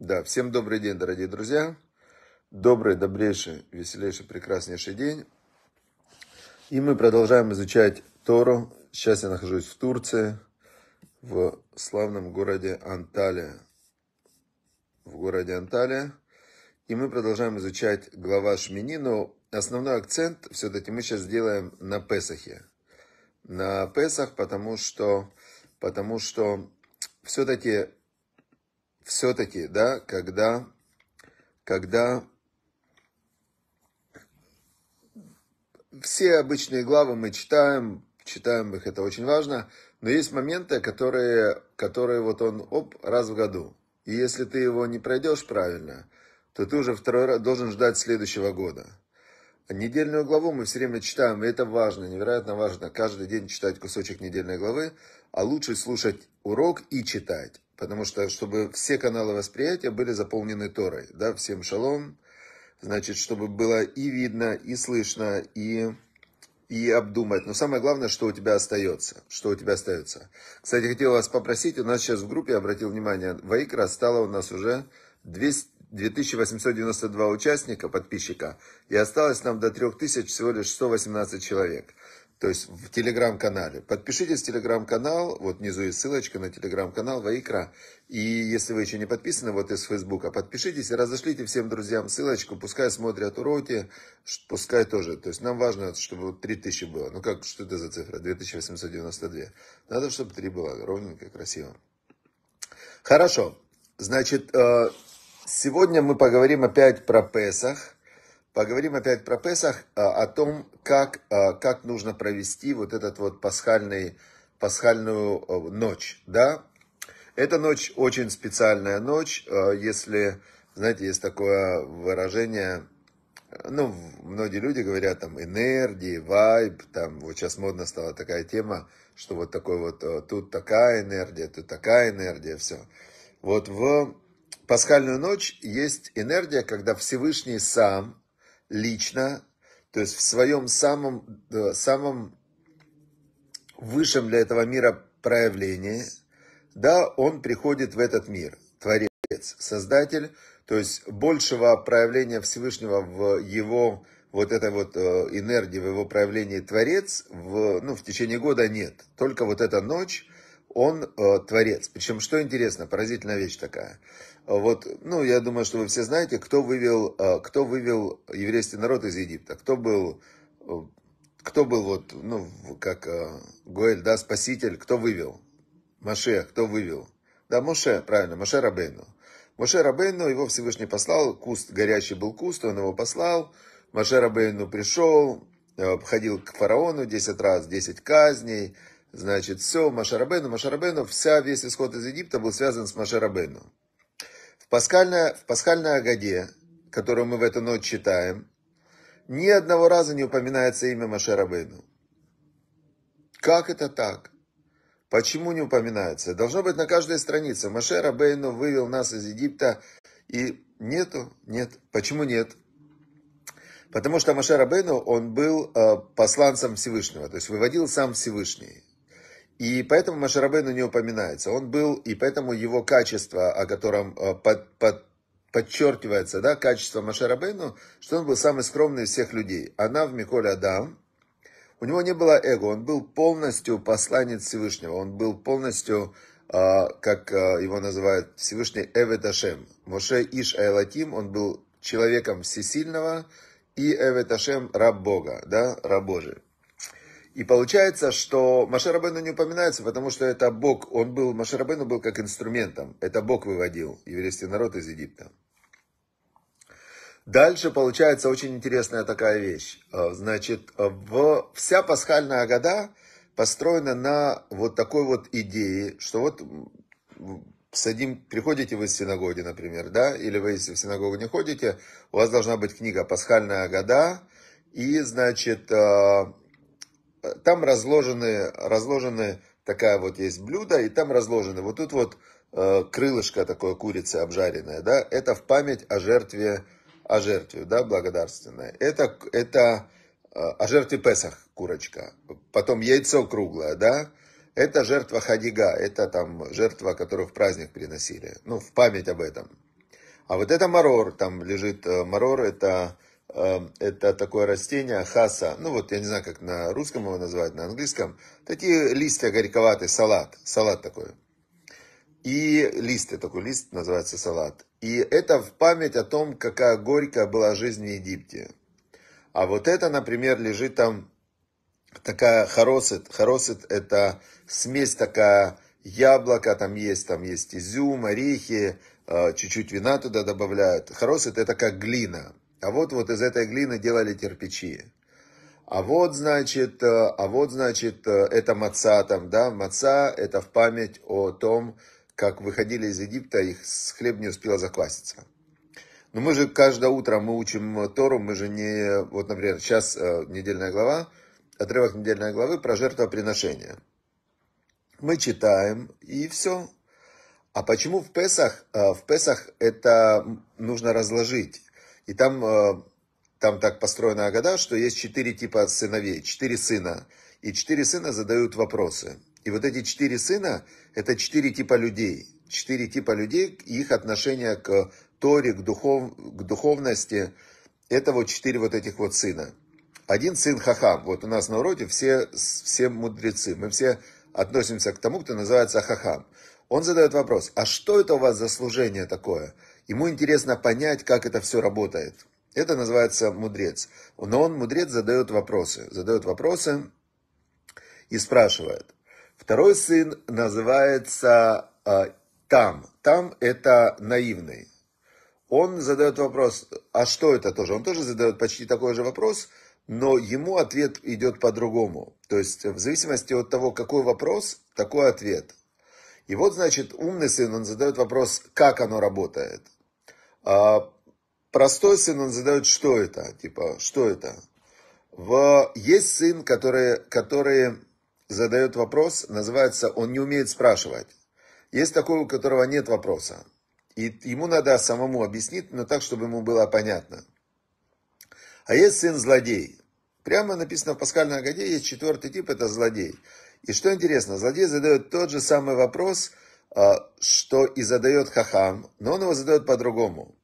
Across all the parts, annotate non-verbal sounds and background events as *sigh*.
Да, всем добрый день, дорогие друзья. Добрый, добрейший, веселейший, прекраснейший день. И мы продолжаем изучать Тору. Сейчас я нахожусь в Турции, в славном городе Анталия. В городе Анталия. И мы продолжаем изучать глава Шмини, но основной акцент все-таки мы сейчас сделаем на Песахе. На Песах, потому что, потому что все-таки все-таки, да, когда, когда все обычные главы мы читаем, читаем их, это очень важно, но есть моменты, которые, которые вот он, оп, раз в году. И если ты его не пройдешь правильно, то ты уже второй раз должен ждать следующего года. Недельную главу мы все время читаем, и это важно, невероятно важно. Каждый день читать кусочек недельной главы, а лучше слушать урок и читать. Потому что, чтобы все каналы восприятия были заполнены Торой. Да, всем шалом. Значит, чтобы было и видно, и слышно, и, и обдумать. Но самое главное, что у тебя остается. Что у тебя остается. Кстати, хотел вас попросить. У нас сейчас в группе, обратил внимание, Вайкра стало у нас уже 200, 2892 участника, подписчика. И осталось нам до 3000 всего лишь 118 человек то есть в телеграм-канале. Подпишитесь в телеграм-канал, вот внизу есть ссылочка на телеграм-канал Ваикра. И если вы еще не подписаны, вот из Фейсбука, подпишитесь и разошлите всем друзьям ссылочку, пускай смотрят уроки, пускай тоже. То есть нам важно, чтобы 3000 было. Ну как, что это за цифра? 2892. Надо, чтобы 3 было ровненько, красиво. Хорошо. Значит, э, сегодня мы поговорим опять про Песах. Поговорим опять про Песах, а, о том, как, а, как нужно провести вот этот вот пасхальный, пасхальную а, ночь, да. Эта ночь очень специальная ночь, если, знаете, есть такое выражение, ну, многие люди говорят там энергии, вайб, там вот сейчас модно стала такая тема, что вот такой вот тут такая энергия, тут такая энергия, все. Вот в пасхальную ночь есть энергия, когда Всевышний сам лично, то есть в своем самом, самом высшем для этого мира проявлении, да, он приходит в этот мир, Творец, Создатель, то есть большего проявления Всевышнего в его вот этой вот э, энергии, в его проявлении Творец в, ну, в течение года нет. Только вот эта ночь, он э, творец. Причем, что интересно, поразительная вещь такая. Вот, ну, я думаю, что вы все знаете, кто вывел, э, кто вывел еврейский народ из Египта, кто был, э, кто был вот, ну, как э, Гуэль, да, спаситель, кто вывел? Маше, кто вывел? Да, Моше, правильно, Моше Рабейну. Моше Рабейну, его Всевышний послал, куст, горящий был куст, он его послал, Моше Рабейну пришел, э, ходил к фараону 10 раз, 10 казней, Значит, все Машарабену, Машарабену, вся весь исход из Египта был связан с Машарабену. В, пасхальной, в пасхальной Агаде, которую мы в эту ночь читаем, ни одного раза не упоминается имя Машарабейну. Как это так? Почему не упоминается? Должно быть на каждой странице. Маше Рабейну вывел нас из Египта, и нету, нет. Почему нет? Потому что Маше Рабейну, он был э, посланцем Всевышнего, то есть выводил сам Всевышний. И поэтому Машарабейну не упоминается. Он был, и поэтому его качество, о котором э, под, под, подчеркивается, да, качество Машарабейну, что он был самый скромный из всех людей. Она в Миколе Адам. У него не было эго, он был полностью посланец Всевышнего, он был полностью, э, как э, его называют Всевышний Эветашем. Моше Иш Айлатим, он был человеком всесильного и Эветашем раб Бога, да, раб Божий. И получается, что Машарабену не упоминается, потому что это Бог, он был, Машарабену был как инструментом. Это Бог выводил еврейский народ из Египта. Дальше получается очень интересная такая вещь. А, значит, в, вся пасхальная года построена на вот такой вот идее, что вот садим, приходите вы в Синагоге, например, да, или вы если в синагогу не ходите, у вас должна быть книга «Пасхальная года», и, значит, а, там разложены, разложены, такая вот есть блюдо, и там разложены, вот тут вот э, крылышко такое курицы обжаренное, да, это в память о жертве, о жертве, да, благодарственное. Это, это э, о жертве Песах курочка, потом яйцо круглое, да, это жертва Хадига, это там жертва, которую в праздник приносили, ну, в память об этом. А вот это марор, там лежит э, марор, это Эм, это такое растение хаса, ну вот я не знаю, как на русском его называют, на английском, такие листья горьковатые, салат, салат такой. И листы такой лист называется салат. И это в память о том, какая горькая была жизнь в Египте. А вот это, например, лежит там такая хоросет. Хоросет это смесь такая яблоко, там есть, там есть изюм, орехи, э, чуть-чуть вина туда добавляют. Хоросет это как глина, а вот вот из этой глины делали кирпичи. А вот, значит, э, а вот, значит, э, это маца там, да, маца – это в память о том, как выходили из Египта, их хлеб не успела закваситься. Но мы же каждое утро, мы учим Тору, мы же не, вот, например, сейчас э, недельная глава, отрывок недельной главы про жертвоприношение. Мы читаем, и все. А почему в Песах, в Песах это нужно разложить? И там, э, там так построена Агада, что есть четыре типа сыновей, четыре сына. И четыре сына задают вопросы. И вот эти четыре сына – это четыре типа людей. Четыре типа людей и их отношение к Торе, к, духов, к духовности. Это вот четыре вот этих вот сына. Один сын Хахам. Вот у нас на уроке все, все мудрецы. Мы все относимся к тому, кто называется Хахам. Он задает вопрос, а что это у вас за служение такое? Ему интересно понять, как это все работает. Это называется мудрец. Но он, мудрец, задает вопросы. Задает вопросы и спрашивает. Второй сын называется э, Там. Там это наивный. Он задает вопрос, а что это тоже? Он тоже задает почти такой же вопрос, но ему ответ идет по-другому. То есть в зависимости от того, какой вопрос, такой ответ. И вот, значит, умный сын, он задает вопрос, как оно работает. А простой сын, он задает, что это? Типа, что это? В... Есть сын, который, который задает вопрос, называется, он не умеет спрашивать. Есть такой, у которого нет вопроса. И ему надо самому объяснить, но так, чтобы ему было понятно. А есть сын злодей. Прямо написано в Пасхальной Агаде, есть четвертый тип, это злодей. И что интересно, злодей задает тот же самый вопрос – а, что и задает хахам, но он его задает по-другому,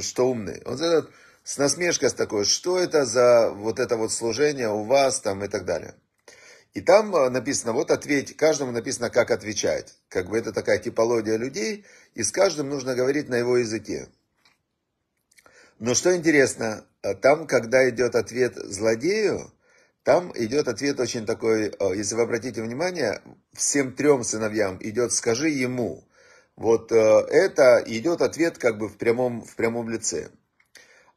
что умный. Он задает с насмешкой с такой, что это за вот это вот служение у вас там и так далее. И там а, написано, вот ответь, каждому написано, как отвечать. Как бы это такая типология людей, и с каждым нужно говорить на его языке. Но что интересно, а, там, когда идет ответ злодею, там идет ответ очень такой, э, если вы обратите внимание, всем трем сыновьям идет «скажи ему». Вот э, это идет ответ как бы в прямом, в прямом лице.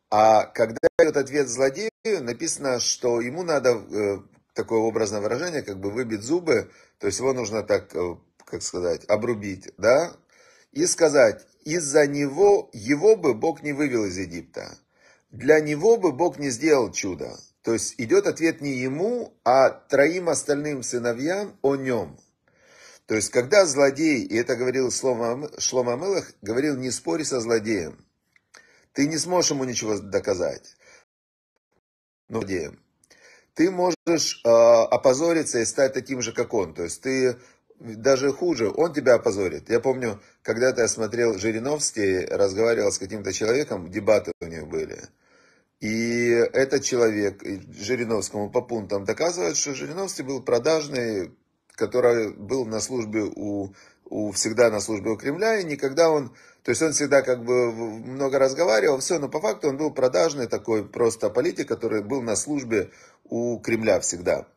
А когда идет ответ злодею, написано, что ему надо, э, такое образное выражение, как бы выбить зубы, то есть его нужно так, как сказать, обрубить, да, и сказать, из-за него, его бы Бог не вывел из Египта, для него бы Бог не сделал чудо. То есть идет ответ не ему, а троим остальным сыновьям о нем. То есть, когда злодей, и это говорил Шлома Амелах, говорил, не спори со злодеем. Ты не сможешь ему ничего доказать. Но злодеем. Ты можешь э, опозориться и стать таким же, как он. То есть, ты даже хуже, он тебя опозорит. Я помню, когда-то я смотрел Жириновский, разговаривал с каким-то человеком, дебаты у них были – и этот человек Жириновскому по пунктам доказывает, что Жириновский был продажный, который был на службе у, у всегда на службе у Кремля, и никогда он, то есть он всегда как бы много разговаривал, все, но по факту он был продажный такой просто политик, который был на службе у Кремля всегда.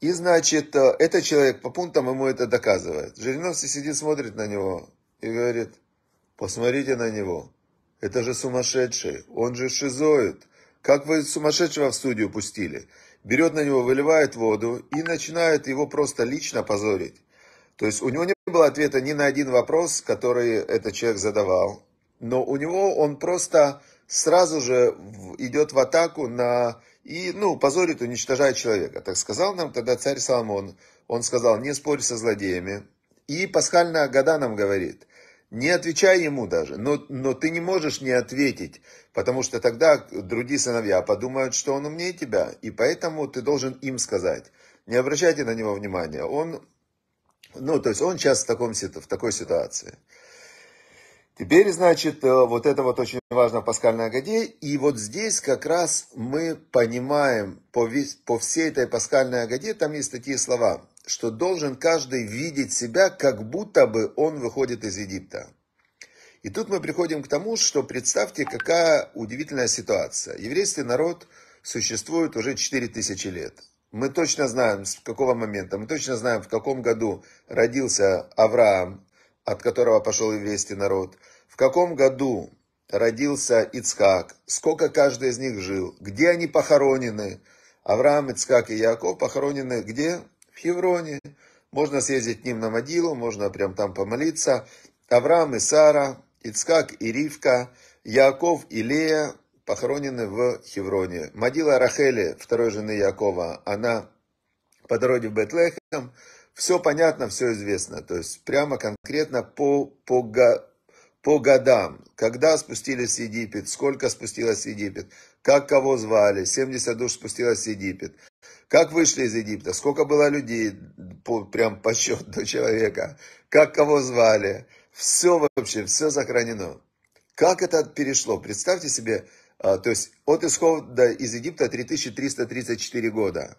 И значит, э, этот человек по пунктам ему это доказывает. Жириновский сидит, смотрит на него и говорит, посмотрите на него. Это же сумасшедший, он же шизоид. Как вы сумасшедшего в студию пустили? Берет на него, выливает воду и начинает его просто лично позорить. То есть у него не было ответа ни на один вопрос, который этот человек задавал. Но у него он просто сразу же идет в атаку на... И, ну, позорит, уничтожает человека. Так сказал нам тогда царь Соломон. Он сказал, не спорь со злодеями. И пасхальная года нам говорит, не отвечай ему даже, но, но ты не можешь не ответить, потому что тогда другие сыновья подумают, что он умнее тебя, и поэтому ты должен им сказать. Не обращайте на него внимания, он, ну, то есть он сейчас в, таком, в такой ситуации. Теперь, значит, э, вот это вот очень важно в пасхальной Агаде, и вот здесь как раз мы понимаем по, весь, по всей этой пасхальной Агаде, там есть такие слова – что должен каждый видеть себя, как будто бы он выходит из Египта. И тут мы приходим к тому, что представьте, какая удивительная ситуация. Еврейский народ существует уже 4000 лет. Мы точно знаем, с какого момента, мы точно знаем, в каком году родился Авраам, от которого пошел еврейский народ, в каком году родился Ицхак, сколько каждый из них жил, где они похоронены. Авраам, Ицхак и Яков похоронены где? в Хевроне, можно съездить к ним на могилу, можно прям там помолиться. Авраам и Сара, Ицкак и Ривка, Яков и Лея похоронены в Хевроне. Могила Рахели, второй жены Якова, она по дороге в Бетлехем. Все понятно, все известно. То есть прямо конкретно по, по, по годам, когда спустились в Египет, сколько спустилось в Египет, как кого звали, 70 душ спустилось в Египет, как вышли из Египта? Сколько было людей, по, прям по счету *laughs* человека? Как кого звали? Все вообще, все сохранено. Как это перешло? Представьте себе, а, то есть от исхода из Египта 3334 года.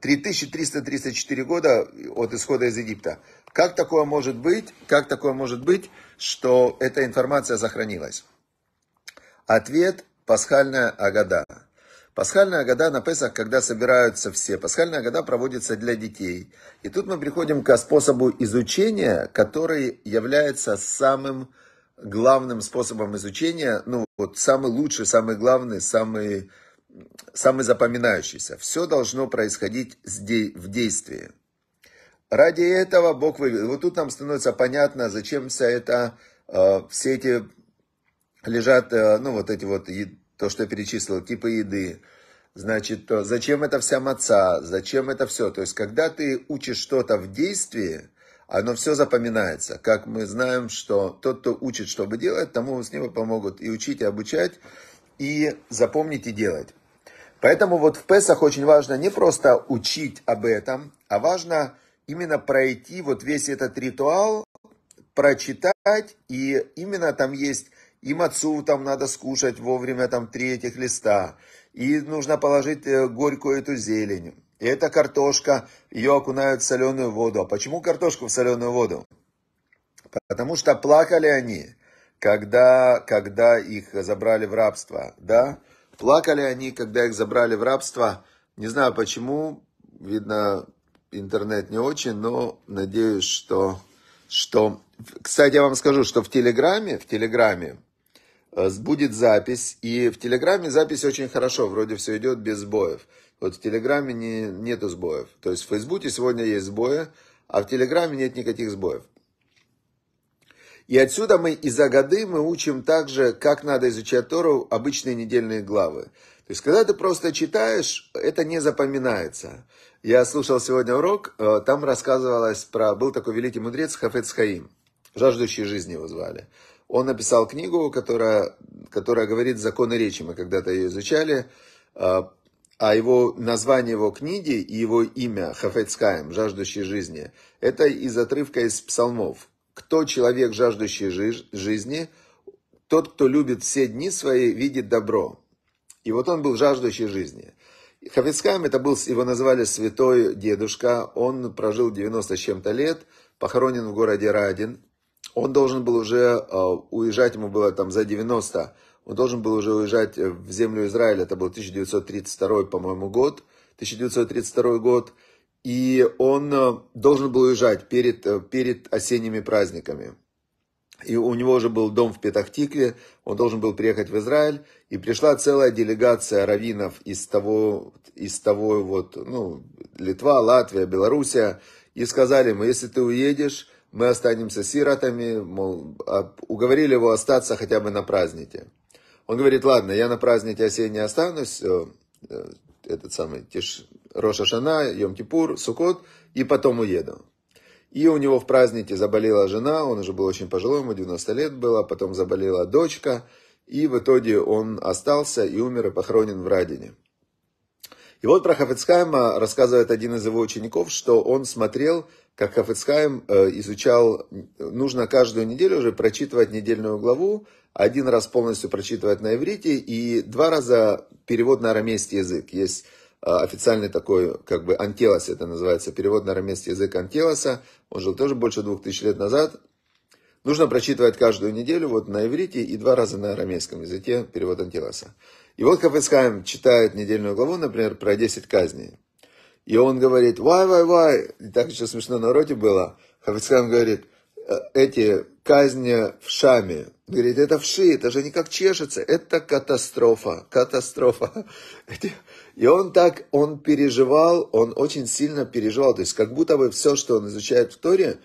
3334 года от исхода из Египта. Как такое может быть? Как такое может быть, что эта информация сохранилась? Ответ – пасхальная Агада. Пасхальная года на Песах, когда собираются все. Пасхальная года проводится для детей. И тут мы приходим к способу изучения, который является самым главным способом изучения, ну вот самый лучший, самый главный, самый, самый запоминающийся. Все должно происходить в действии. Ради этого Бог вывел. Вот тут нам становится понятно, зачем вся эта, э, все эти лежат, э, ну вот эти вот то, что я перечислил, типы еды, значит, зачем это вся маца, зачем это все. То есть, когда ты учишь что-то в действии, оно все запоминается. Как мы знаем, что тот, кто учит, чтобы делать, тому с него помогут и учить, и обучать, и запомнить, и делать. Поэтому вот в Песах очень важно не просто учить об этом, а важно именно пройти вот весь этот ритуал, прочитать, и именно там есть им отцу там надо скушать вовремя там три этих листа, и нужно положить э, горькую эту зелень. И эта картошка, ее окунают в соленую воду. А почему картошку в соленую воду? Потому что плакали они, когда, когда их забрали в рабство, да? Плакали они, когда их забрали в рабство. Не знаю почему, видно, интернет не очень, но надеюсь, что... что... Кстати, я вам скажу, что в Телеграме, в Телеграме Э, будет запись, и в Телеграме запись очень хорошо, вроде все идет без сбоев. Вот в Телеграме не, нету сбоев. То есть в Фейсбуке сегодня есть сбои, а в Телеграме нет никаких сбоев. И отсюда мы из Агады мы учим также, как надо изучать Тору обычные недельные главы. То есть, когда ты просто читаешь, это не запоминается. Я слушал сегодня урок, э, там рассказывалось про... Был такой великий мудрец Хафет Хаим. «Жаждущий жизни» его звали. Он написал книгу, которая, которая говорит «Законы речи». Мы когда-то ее изучали. А, а его название его книги и его имя Хафецкаем, «Жаждущий жизни», это из отрывка из псалмов. «Кто человек, жаждущий жизни, тот, кто любит все дни свои, видит добро». И вот он был жаждущий жизни. Хафицкаем это был, его называли святой дедушка, он прожил 90 с чем-то лет, похоронен в городе Радин, Э, он должен был уже уезжать, ему было там за 90, он должен был уже уезжать в землю Израиля, это был 1932, по-моему, год, 1932 год, и он э, должен был уезжать перед, э, перед осенними праздниками. И у него уже был дом в Петахтикле, он должен был приехать в Израиль, и пришла целая делегация раввинов из того, из того вот, ну, Литва, Латвия, Белоруссия, и сказали ему, если ты уедешь, мы останемся сиротами, мол, а уговорили его остаться хотя бы на празднике. Он говорит, ладно, я на празднике осеннее останусь, э, этот самый Тиш, Роша Шана, Йом-Кипур, Сукот, и потом уеду. И у него в празднике заболела жена, он уже был очень пожилой, ему 90 лет было, потом заболела дочка, и в итоге он остался и умер и похоронен в Радине. И вот про Хафицхайма рассказывает один из его учеников, что он смотрел, как Хафицхайм э, изучал, нужно каждую неделю уже прочитывать недельную главу, один раз полностью прочитывать на иврите и два раза перевод на арамейский язык. Есть э, официальный такой, как бы, антелос это называется, перевод на арамейский язык антелоса. Он жил тоже больше двух тысяч лет назад. Нужно прочитывать каждую неделю вот на иврите и два раза на арамейском языке перевод антелоса. И вот Хафицхайм читает недельную главу, например, про 10 казней. И он говорит, why, why, why? И так еще смешно на уроке было. Хафицхайм говорит, «Э, эти казни в Шаме. говорит, это вши, это же не как чешется, это катастрофа, катастрофа. *laughs* И он так, он переживал, он очень сильно переживал, то есть как будто бы все, что он изучает в Торе,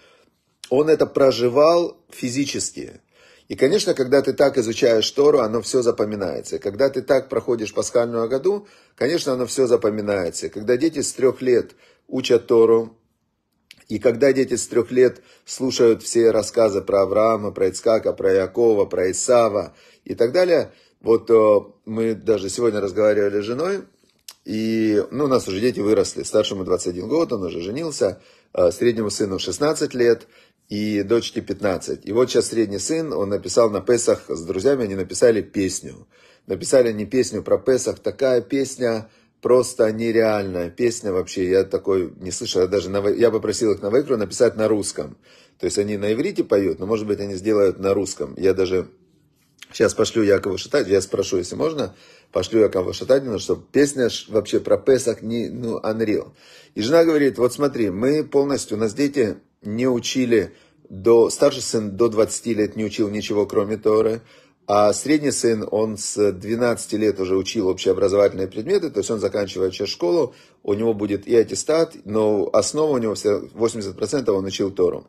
он это проживал физически. И, конечно, когда ты так изучаешь Тору, оно все запоминается. когда ты так проходишь пасхальную году, конечно, оно все запоминается. когда дети с трех лет учат Тору, и когда дети с трех лет слушают все рассказы про Авраама, про Ицкака, про Якова, про Исава и так далее, вот э, мы даже сегодня разговаривали с женой, и ну, у нас уже дети выросли. Старшему 21 год, он уже женился, э, среднему сыну 16 лет – и дочке 15. И вот сейчас средний сын, он написал на Песах с друзьями, они написали песню. Написали не песню про Песах, такая песня просто нереальная. Песня вообще, я такой не слышал, я даже на, я попросил их на выкру написать на русском. То есть они на иврите поют, но может быть они сделают на русском. Я даже Сейчас пошлю Якова Шатадина, я спрошу, если можно, пошлю Якова Шатадина, чтобы песня вообще про Песах, не, ну, unreal. И жена говорит, вот смотри, мы полностью, у нас дети не учили до... Старший сын до 20 лет не учил ничего, кроме Торы. А средний сын, он с 12 лет уже учил общеобразовательные предметы, то есть он заканчивает сейчас школу, у него будет и аттестат, но основа у него 80% он учил Тору.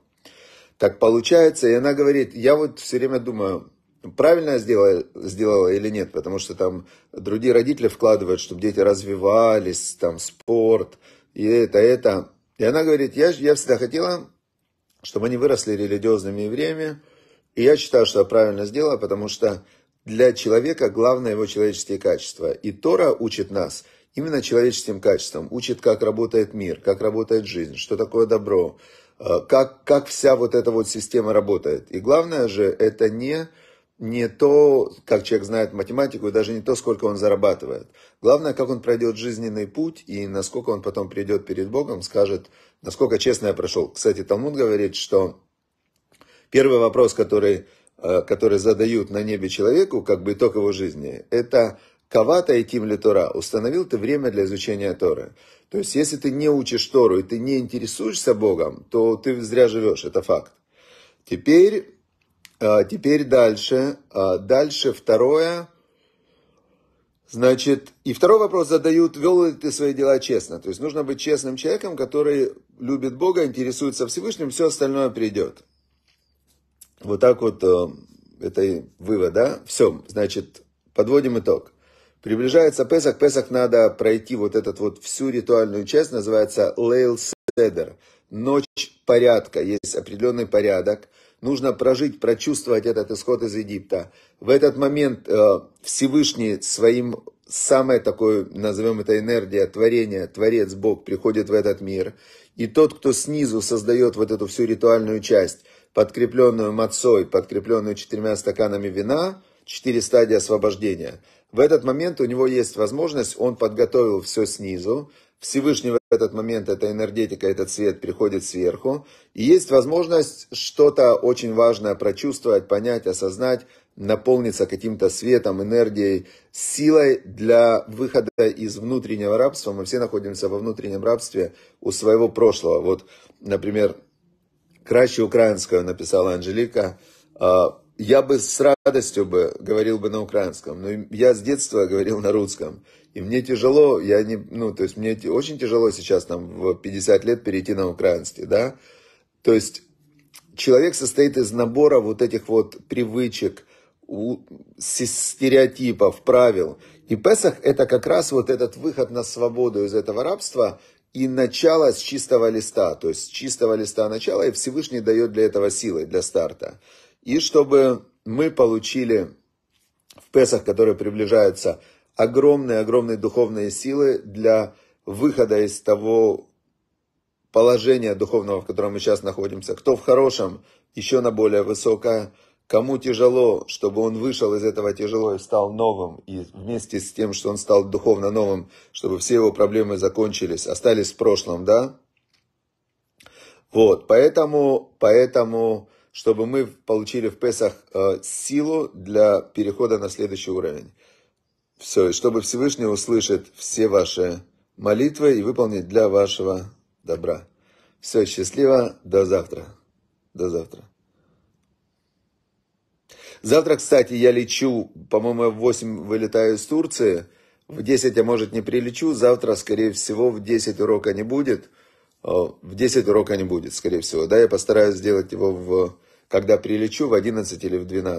Так получается, и она говорит, я вот все время думаю, правильно я сделала, сделала или нет, потому что там другие родители вкладывают, чтобы дети развивались, там спорт, и это, это. И она говорит, я, я всегда хотела чтобы они выросли религиозными евреями. И я считаю, что я правильно сделал, потому что для человека главное его человеческие качества. И Тора учит нас именно человеческим качествам, учит, как работает мир, как работает жизнь, что такое добро, э, как, как вся вот эта вот система работает. И главное же, это не не то, как человек знает математику, и даже не то, сколько он зарабатывает. Главное, как он пройдет жизненный путь, и насколько он потом придет перед Богом, скажет, насколько честно я прошел. Кстати, Талмуд говорит, что первый вопрос, который, э, который задают на небе человеку, как бы итог его жизни, это «Кавата и Тим Тора» – установил ты время для изучения Торы. То есть, если ты не учишь Тору и ты не интересуешься Богом, то ты зря живешь, это факт. Теперь а, теперь дальше. А, дальше второе. Значит, и второй вопрос задают, вел ли ты свои дела честно. То есть нужно быть честным человеком, который любит Бога, интересуется Всевышним, все остальное придет. Вот так вот, э, это и вывод, да? Все, значит, подводим итог. Приближается песок, песок надо пройти вот этот вот всю ритуальную часть, называется Лейл Седер ночь порядка, есть определенный порядок. Нужно прожить, прочувствовать этот исход из Египта. В этот момент э, Всевышний своим, самое такое, назовем это энергия, творение, Творец Бог приходит в этот мир. И тот, кто снизу создает вот эту всю ритуальную часть, подкрепленную мацой, подкрепленную четырьмя стаканами вина, четыре стадии освобождения. В этот момент у него есть возможность, он подготовил все снизу, Всевышнего в этот момент эта энергетика, этот свет приходит сверху. И есть возможность что-то очень важное прочувствовать, понять, осознать, наполниться каким-то светом, энергией, силой для выхода из внутреннего рабства. Мы все находимся во внутреннем рабстве у своего прошлого. Вот, например, «Краще украинское» написала Анжелика. «А, я бы с радостью бы говорил бы на украинском, но я с детства говорил на русском. И мне тяжело, я не, ну, то есть мне очень тяжело сейчас там в 50 лет перейти на украинский, да. То есть человек состоит из набора вот этих вот привычек, стереотипов, правил. И Песах это как раз вот этот выход на свободу из этого рабства и начало с чистого листа, то есть с чистого листа начало. и Всевышний дает для этого силы, для старта. И чтобы мы получили в Песах, который приближается, огромные-огромные духовные силы для выхода из того положения духовного, в котором мы сейчас находимся. Кто в хорошем, еще на более высокое. Кому тяжело, чтобы он вышел из этого тяжело и стал новым, и вместе с тем, что он стал духовно новым, чтобы все его проблемы закончились, остались в прошлом, да? Вот, поэтому, поэтому, чтобы мы получили в Песах э, силу для перехода на следующий уровень все, и чтобы Всевышний услышит все ваши молитвы и выполнит для вашего добра. Все, счастливо, до завтра. До завтра. Завтра, кстати, я лечу, по-моему, в 8 вылетаю из Турции. В 10 я, может, не прилечу. Завтра, скорее всего, в 10 урока не будет. Э, в 10 урока не будет, скорее всего. Да, я постараюсь сделать его, в, когда прилечу, в 11 или в 12.